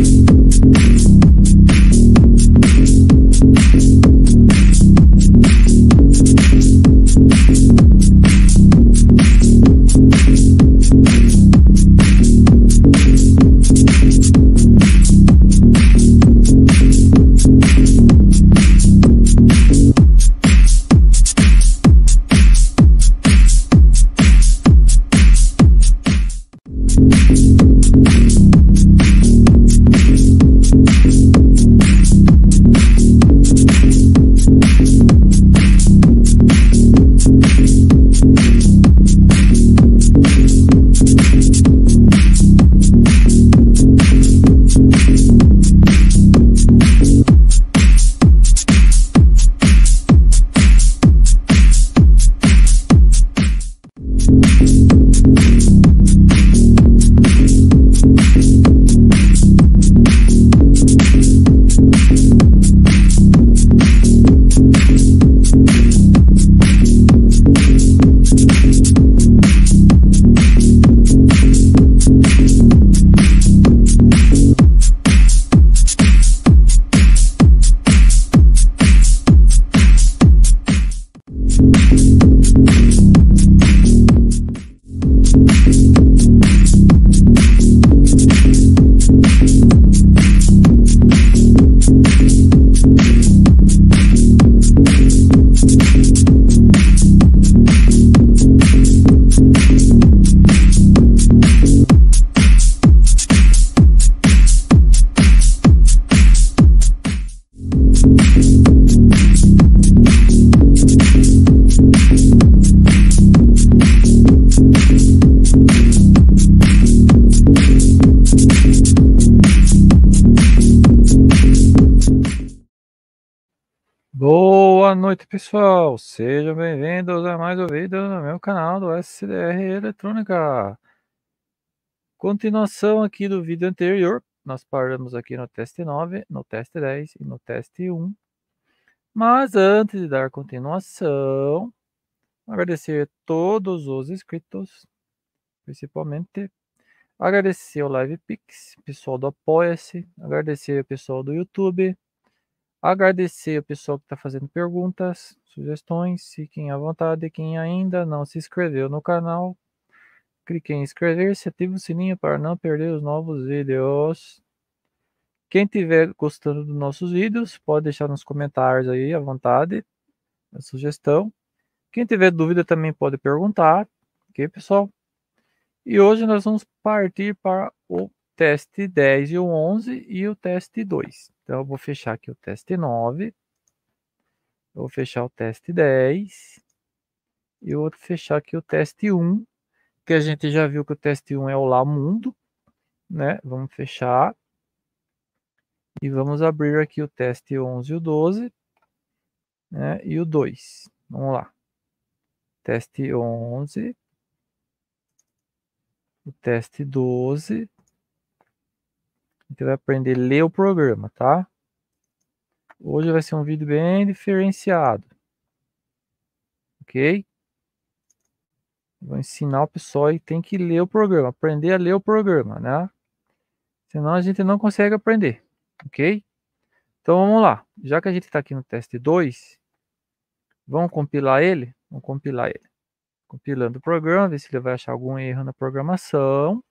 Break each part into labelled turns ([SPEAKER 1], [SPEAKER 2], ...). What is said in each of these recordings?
[SPEAKER 1] Thank you.
[SPEAKER 2] Boa noite, pessoal. Sejam bem-vindos a mais um vídeo no meu canal do SDR Eletrônica. Continuação aqui do vídeo anterior. Nós paramos aqui no teste 9, no teste 10 e no teste 1. Mas antes de dar continuação, agradecer a todos os inscritos, principalmente agradecer o LivePix, pessoal do Apoia-se, agradecer o pessoal do YouTube, Agradecer o pessoal que está fazendo perguntas, sugestões, fiquem à vontade. Quem ainda não se inscreveu no canal, clique em inscrever-se, ative o sininho para não perder os novos vídeos. Quem tiver gostando dos nossos vídeos, pode deixar nos comentários aí à vontade, a sugestão. Quem tiver dúvida também pode perguntar, ok, pessoal? E hoje nós vamos partir para o teste 10 e o 11 e o teste 2. Então, eu vou fechar aqui o teste 9, eu vou fechar o teste 10 e eu vou fechar aqui o teste 1, que a gente já viu que o teste 1 é o Lá Mundo, né? Vamos fechar e vamos abrir aqui o teste 11 e o 12, né? E o 2. Vamos lá. Teste 11, o teste 12, a gente vai aprender a ler o programa, tá? Hoje vai ser um vídeo bem diferenciado. Ok? Vou ensinar o pessoal e tem que ler o programa, aprender a ler o programa, né? Senão a gente não consegue aprender, ok? Então vamos lá. Já que a gente está aqui no teste 2, vamos compilar ele? Vamos compilar ele. Compilando o programa, ver se ele vai achar algum erro na programação.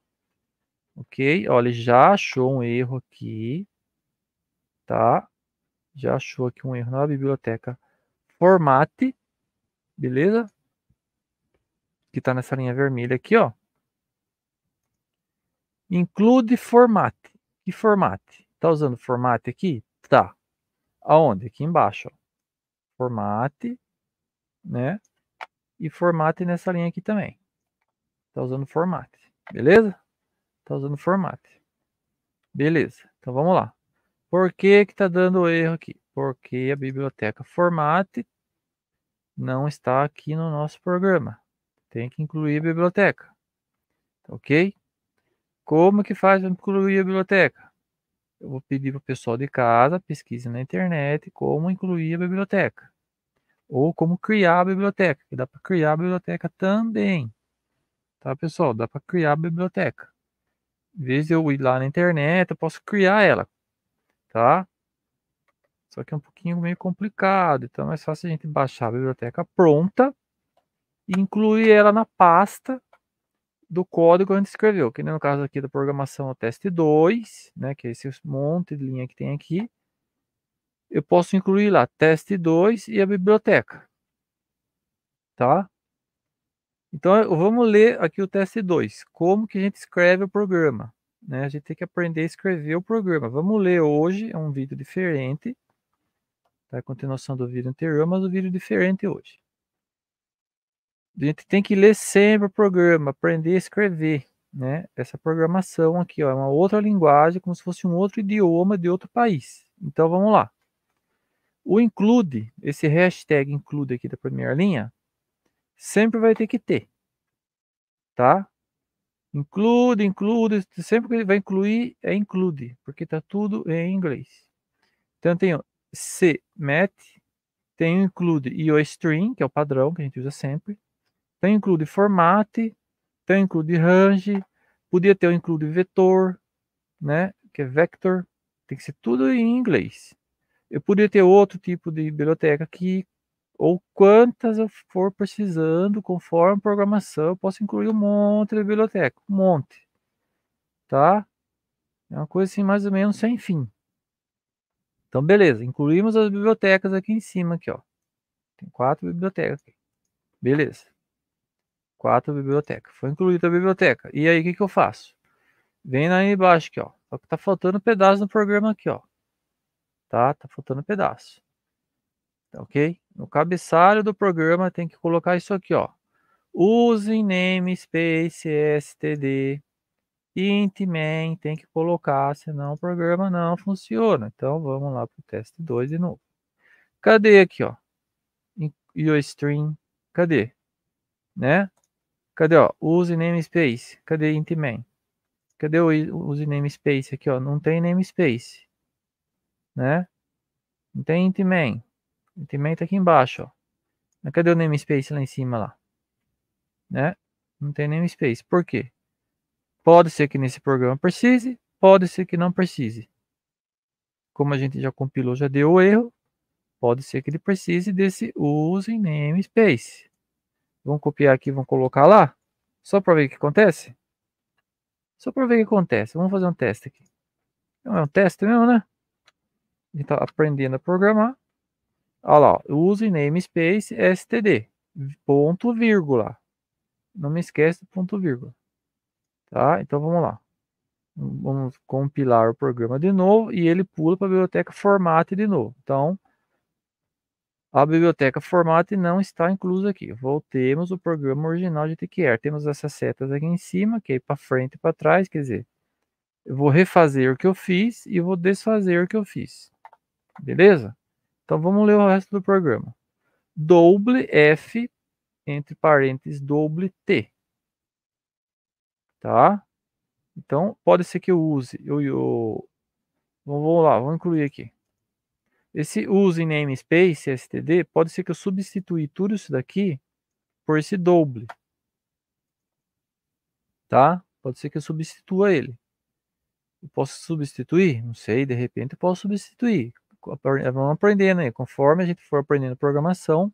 [SPEAKER 2] Ok? Olha, já achou um erro aqui, tá? Já achou aqui um erro na biblioteca formate, beleza? Que está nessa linha vermelha aqui, ó. Include formate. Que formate? Está usando formate aqui? Tá. Aonde? Aqui embaixo, ó. Formate, né? E formate nessa linha aqui também. Está usando formate, beleza? Tá usando format. Beleza. Então vamos lá. Por que que tá dando erro aqui? Porque a biblioteca format não está aqui no nosso programa. Tem que incluir a biblioteca. Ok? Como que faz para incluir a biblioteca? Eu vou pedir para o pessoal de casa, pesquise na internet como incluir a biblioteca. Ou como criar a biblioteca, que dá para criar a biblioteca também. Tá, pessoal? Dá para criar a biblioteca. Em vez de eu ir lá na internet, eu posso criar ela, tá? Só que é um pouquinho meio complicado, então é mais fácil a gente baixar a biblioteca pronta e incluir ela na pasta do código que a gente escreveu, que no caso aqui da programação o teste 2, né, que é esse monte de linha que tem aqui, eu posso incluir lá teste 2 e a biblioteca, tá? Então, vamos ler aqui o teste 2. Como que a gente escreve o programa? Né? A gente tem que aprender a escrever o programa. Vamos ler hoje, é um vídeo diferente. Tá? A continuação do vídeo anterior, mas o um vídeo diferente hoje. A gente tem que ler sempre o programa, aprender a escrever. Né? Essa programação aqui ó, é uma outra linguagem, como se fosse um outro idioma de outro país. Então, vamos lá. O include, esse hashtag include aqui da primeira linha, sempre vai ter que ter, tá? Include, include, sempre que vai incluir é include, porque tá tudo em inglês. Então eu tenho CMAT, tenho o include e o string, que é o padrão que a gente usa sempre. Tenho incluo include format, tenho incluo include range, podia ter o include vetor, né, que é vector, tem que ser tudo em inglês. Eu poderia ter outro tipo de biblioteca aqui, ou quantas eu for precisando, conforme programação, eu posso incluir um monte de biblioteca, um monte, tá? É uma coisa assim, mais ou menos sem fim. Então, beleza, incluímos as bibliotecas aqui em cima, aqui, ó. Tem quatro bibliotecas aqui. Beleza. Quatro bibliotecas. Foi incluída a biblioteca. E aí, o que, que eu faço? Vem lá embaixo aqui, ó. Só que tá faltando um pedaço no programa aqui, ó. Tá? Tá faltando um pedaço. Tá ok? No cabeçalho do programa tem que colocar isso aqui, ó. Using namespace std. Intman tem que colocar, senão o programa não funciona. Então vamos lá para o teste 2 de novo. Cadê aqui, ó? Your stream. Cadê? Né? Cadê, ó? Use namespace. Cadê intman? Cadê o use namespace aqui, ó? Não tem namespace. Né? Não tem intman. Ultimate aqui embaixo, ó. cadê o namespace lá em cima lá? Né? Não tem namespace. Por quê? Pode ser que nesse programa precise, pode ser que não precise. Como a gente já compilou, já deu o erro, pode ser que ele precise desse use namespace. Vamos copiar aqui, vamos colocar lá, só para ver o que acontece. Só para ver o que acontece. Vamos fazer um teste aqui. Não é um teste mesmo, né? A gente está aprendendo a programar. Olha lá, use namespace std, ponto, vírgula. Não me esquece do ponto, vírgula. Tá? Então vamos lá. Vamos compilar o programa de novo e ele pula para a biblioteca format de novo. Então, a biblioteca format não está inclusa aqui. Voltemos o programa original de TQR. Temos essas setas aqui em cima, que é para frente e para trás, quer dizer, eu vou refazer o que eu fiz e vou desfazer o que eu fiz. Beleza? Então vamos ler o resto do programa. Doble F, entre parênteses, doble T. Tá? Então, pode ser que eu use. Eu, eu... Vamos lá, vamos incluir aqui. Esse use namespace, std, pode ser que eu substitui tudo isso daqui por esse double Tá? Pode ser que eu substitua ele. Eu posso substituir? Não sei, de repente eu posso substituir vamos aprendendo né? aí. Conforme a gente for aprendendo programação,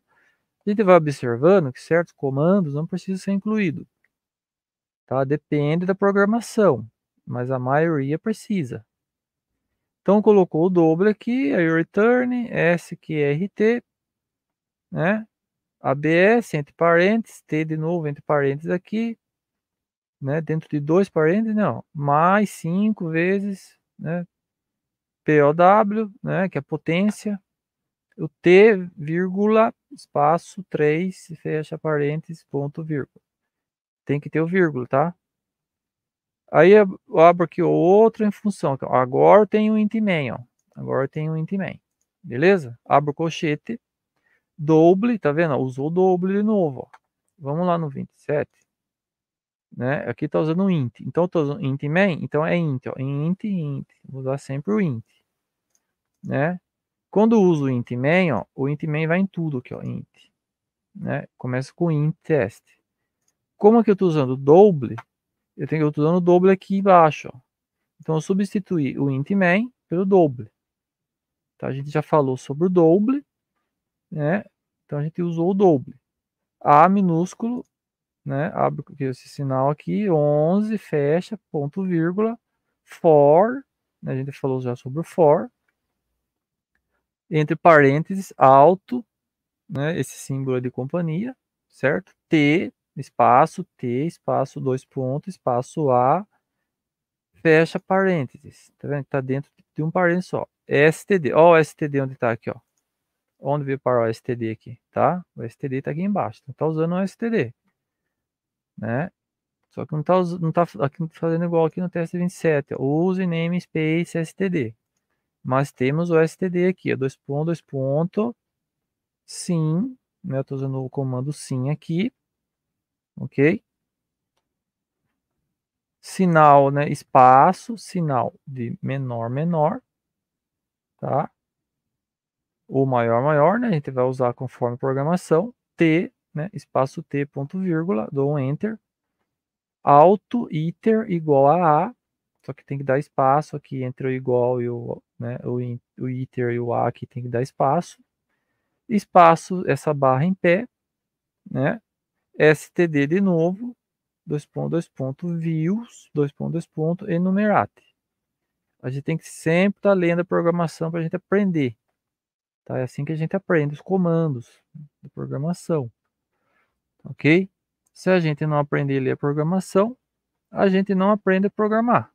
[SPEAKER 2] a gente vai observando que certos comandos não precisam ser incluídos. Tá? Depende da programação, mas a maioria precisa. Então colocou o double aqui, aí return, S que é RT, né? ABS entre parênteses, T de novo entre parênteses aqui, né? Dentro de dois parênteses, não, mais cinco vezes, né? POW, né, que é potência, o T, vírgula, espaço, 3, fecha parênteses, ponto, vírgula. Tem que ter o vírgula, tá? Aí eu abro aqui outro em função. Então, agora tem o int main, ó. Agora tem o int main. Beleza? Abro o colchete. Doble, tá vendo? Usou o doble de novo, ó. Vamos lá no 27 né? Aqui está usando o int. Então, tô usando int main, então é int, ó. int, int. Vou usar sempre o int, né? Quando uso o int main, ó, o int main vai em tudo aqui, ó, int, né? Começa com int test. Como que eu estou usando double eu tenho eu tô usando double aqui embaixo, ó. Então, eu substituí o int main pelo double Tá? A gente já falou sobre o double né? Então, a gente usou o double A minúsculo né? Abre esse sinal aqui, 11, fecha, ponto, vírgula, for, né? a gente falou já sobre o for, entre parênteses, alto, né? Esse símbolo é de companhia, certo? T, espaço, T, espaço, dois pontos, espaço A, fecha parênteses, tá vendo? Tá dentro de um parênteses só. STD, ó o STD onde tá aqui, ó. Onde veio para o STD aqui, tá? O STD tá aqui embaixo, então tá usando o STD né? Só que não está não tá aqui, tá fazendo igual aqui no TS27. Use namespace std. Mas temos o std aqui, é dois ponto dois ponto sim, né? Eu estou usando o comando sim aqui, ok? Sinal, né? Espaço, sinal de menor, menor, tá? O maior, maior, né? A gente vai usar conforme programação. T né, espaço T ponto vírgula, dou um Enter, alto iter igual a A, só que tem que dar espaço aqui entre o igual e o, né, o, o iter e o A aqui tem que dar espaço, espaço, essa barra em pé, né, std de novo, dois pontos, dois pontos, views, dois pontos, dois pontos, enumerate. A gente tem que sempre estar tá lendo a programação para a gente aprender. Tá? É assim que a gente aprende os comandos de programação. Ok? Se a gente não aprender a ler programação, a gente não aprende a programar.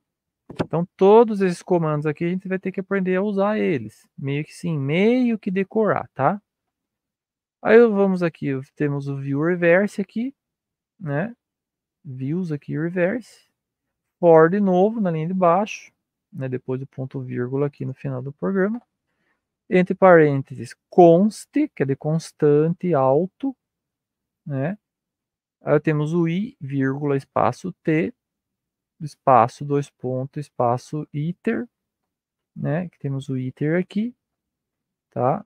[SPEAKER 2] Então, todos esses comandos aqui, a gente vai ter que aprender a usar eles. Meio que sim, meio que decorar, tá? Aí vamos aqui, temos o view reverse aqui, né? Views aqui, reverse. For de novo, na linha de baixo, né? Depois do ponto vírgula aqui no final do programa. Entre parênteses, const, que é de constante alto, né? Aí temos o i, vírgula, espaço t, espaço, dois pontos, espaço, iter, né? Que temos o iter aqui, tá?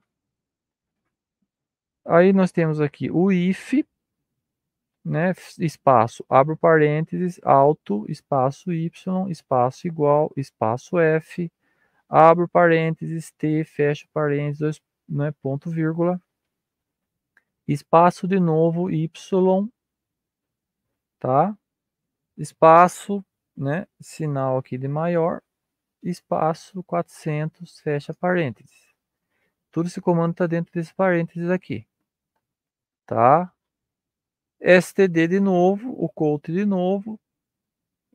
[SPEAKER 2] Aí nós temos aqui o if, né? Espaço, abro parênteses, alto, espaço y, espaço igual, espaço f, abro parênteses, t, fecho parênteses, dois, né? ponto, vírgula, espaço de novo y, tá? Espaço, né? Sinal aqui de maior, espaço 400, fecha parênteses. Tudo esse comando está dentro desse parênteses aqui, tá? STD de novo, o colt de novo,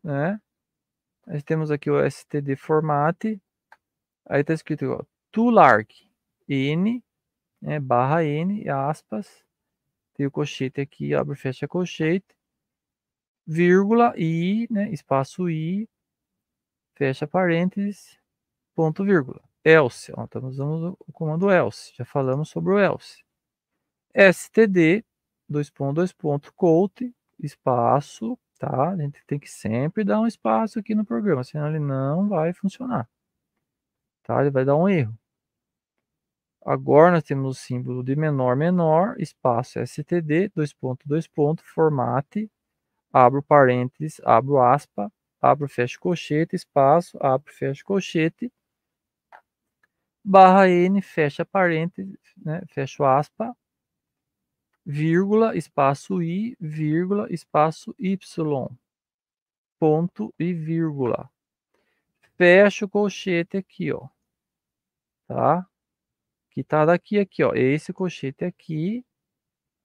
[SPEAKER 2] né? Nós temos aqui o STD format, aí está escrito ó, to n né, barra N, aspas, tem o colchete aqui, abre e fecha colchete, vírgula, I, né, espaço I, fecha parênteses, ponto vírgula. Else, ó, estamos então usando o comando else, já falamos sobre o else. STD, dois pontos, dois pontos, cout, espaço, tá? A gente tem que sempre dar um espaço aqui no programa, senão ele não vai funcionar, tá? Ele vai dar um erro. Agora nós temos o símbolo de menor menor, espaço std, dois pontos, dois pontos, formate, abro parênteses, abro aspa, abro fecho colchete, espaço, abro fecho colchete, barra n, fecha parênteses, né, fecho aspa, vírgula, espaço i, vírgula, espaço y, ponto e vírgula. Fecho colchete aqui, ó. Tá? que está daqui aqui, ó, esse cochete aqui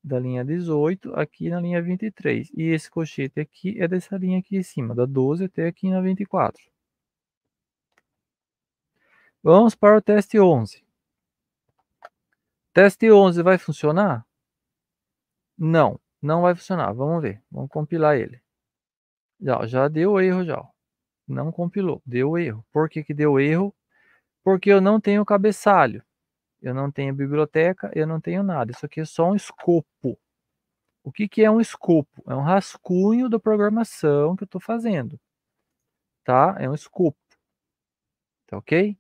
[SPEAKER 2] da linha 18 aqui na linha 23 e esse cochete aqui é dessa linha aqui em cima, da 12 até aqui na 24. Vamos para o teste 11. Teste 11 vai funcionar? Não, não vai funcionar. Vamos ver, vamos compilar ele. Já, já deu erro já. Não compilou, deu erro. Por que, que deu erro? Porque eu não tenho cabeçalho eu não tenho biblioteca, eu não tenho nada. Isso aqui é só um escopo. O que, que é um escopo? É um rascunho da programação que eu estou fazendo. Tá? É um escopo. Tá ok?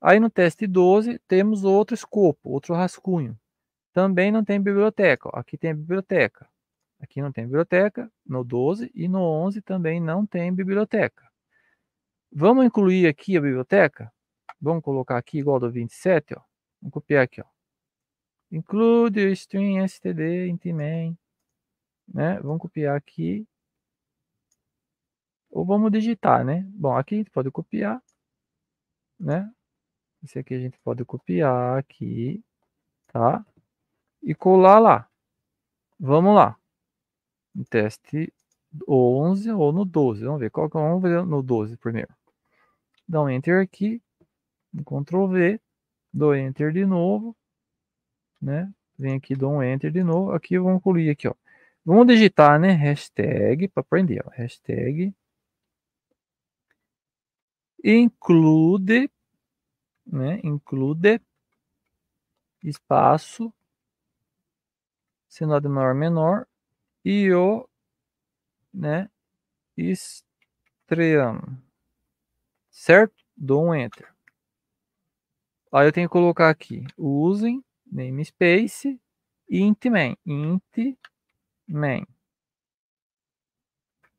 [SPEAKER 2] Aí no teste 12 temos outro escopo, outro rascunho. Também não tem biblioteca. Aqui tem biblioteca. Aqui não tem biblioteca. No 12 e no 11 também não tem biblioteca. Vamos incluir aqui a biblioteca? Vamos colocar aqui igual do 27, ó. Vamos copiar aqui, ó. Include o string std int main, né? Vamos copiar aqui. Ou vamos digitar, né? Bom, aqui a gente pode copiar, né? Esse aqui a gente pode copiar aqui, tá? E colar lá. Vamos lá. No teste 11 ou no 12. Vamos ver qual que vamos é ver no 12 primeiro. Dá um enter aqui, um Ctrl V dou enter de novo, né? Vem aqui, dou um enter de novo. Aqui vamos incluir aqui, ó. Vamos digitar, né? Hashtag para aprender, ó. Hashtag include, né? Include espaço sendo de maior menor e o, né? estreano. certo? Dou um enter. Aí eu tenho que colocar aqui, usem namespace int main, int main.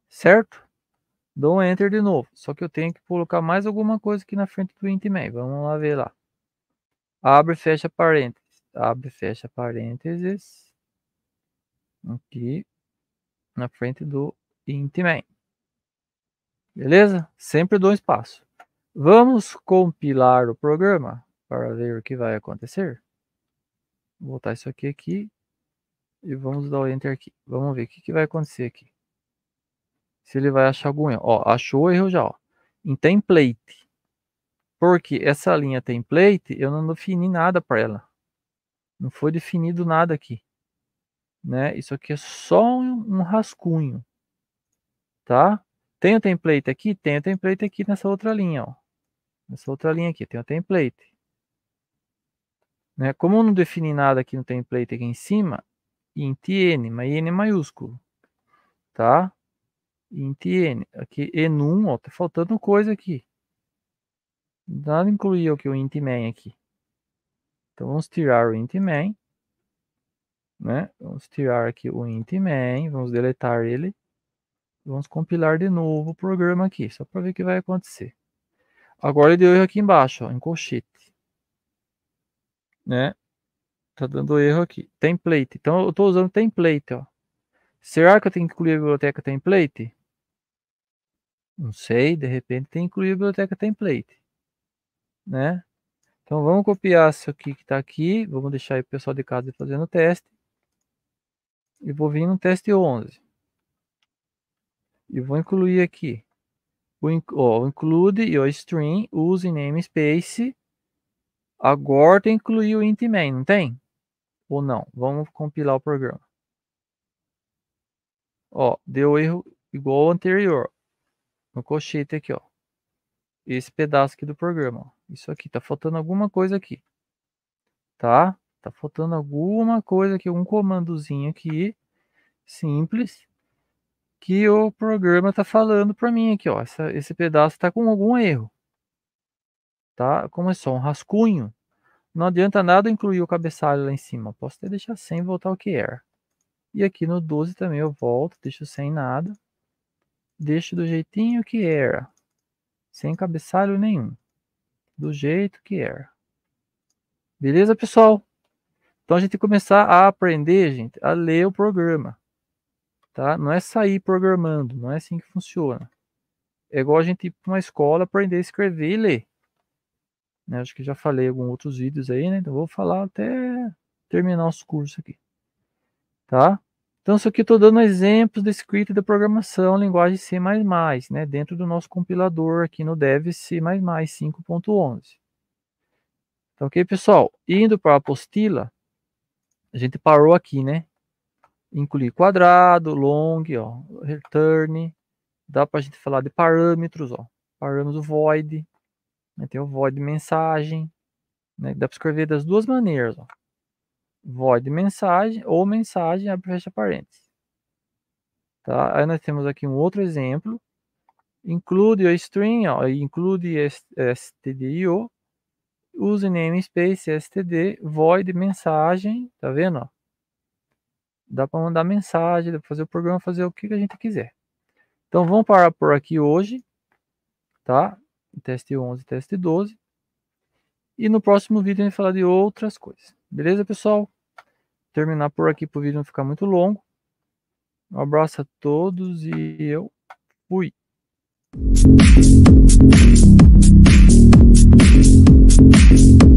[SPEAKER 2] Certo? Dou um enter de novo. Só que eu tenho que colocar mais alguma coisa aqui na frente do int main. Vamos lá ver lá. Abre, fecha parênteses. Abre, fecha parênteses. Aqui na frente do int main. Beleza? Sempre dou um espaço. Vamos compilar o programa para ver o que vai acontecer. Vou botar isso aqui aqui e vamos dar o enter aqui. Vamos ver o que, que vai acontecer aqui. Se ele vai achar algum erro. Ó, achou o erro já, ó. Em template. Porque essa linha template, eu não defini nada para ela. Não foi definido nada aqui. Né? Isso aqui é só um, um rascunho. Tá? Tem o template aqui, tem o template aqui nessa outra linha, ó. Nessa outra linha aqui, tem o template. Né? Como eu não defini nada aqui no template aqui em cima, int n, mas n é maiúsculo, tá? Int n, aqui enum, ó, tá faltando coisa aqui. Nada incluiu aqui o int main aqui. Então vamos tirar o int main, né? Vamos tirar aqui o int main, vamos deletar ele. Vamos compilar de novo o programa aqui, só para ver o que vai acontecer. Agora ele deu erro aqui embaixo, ó, em colchete né? Tá dando erro aqui. Template. Então eu estou usando template, ó. Será que eu tenho que incluir a biblioteca template? Não sei, de repente tem que incluir a biblioteca template, né? Então vamos copiar isso aqui que está aqui, vamos deixar aí o pessoal de casa fazendo o teste. E vou vir no teste 11. E vou incluir aqui o, inc ó, include your string using namespace Agora tem que incluir o int main, não tem? Ou não? Vamos compilar o programa. Ó, deu erro igual ao anterior. No colchete aqui, ó. Esse pedaço aqui do programa. Ó. Isso aqui, tá faltando alguma coisa aqui. Tá? Tá faltando alguma coisa aqui, um comandozinho aqui. Simples que o programa está falando para mim aqui, ó. Essa, esse pedaço está com algum erro tá? Como é só um rascunho, não adianta nada incluir o cabeçalho lá em cima. Posso até deixar sem voltar o que era. E aqui no 12 também eu volto, deixo sem nada. Deixo do jeitinho que era. Sem cabeçalho nenhum. Do jeito que era. Beleza, pessoal? Então a gente começar a aprender, gente, a ler o programa. Tá? Não é sair programando, não é assim que funciona. É igual a gente ir para uma escola aprender a escrever e ler. Né? Acho que já falei em alguns outros vídeos aí, né? Então vou falar até terminar os cursos aqui. Tá? Então, isso aqui estou dando exemplos de escrita de da programação, linguagem C++, né, dentro do nosso compilador aqui no Dev C++ 5.11. Tá ok, pessoal? Indo para a apostila, a gente parou aqui, né? Incluir quadrado, long, ó, return, dá para a gente falar de parâmetros, ó, parâmetro void, tem o void mensagem, né? Dá para escrever das duas maneiras, ó. Void mensagem ou mensagem, abre fecha parênteses. Tá? Aí nós temos aqui um outro exemplo. Include a string, ó, include stdio, use namespace std, void mensagem, tá vendo? Ó? Dá para mandar mensagem, dá para fazer o programa, fazer o que a gente quiser. Então vamos parar por aqui hoje, tá? teste 11 teste 12. E no próximo vídeo a gente falar de outras coisas. Beleza, pessoal? Terminar por aqui para o vídeo não ficar muito longo. Um abraço a todos e eu fui.
[SPEAKER 1] Thank you.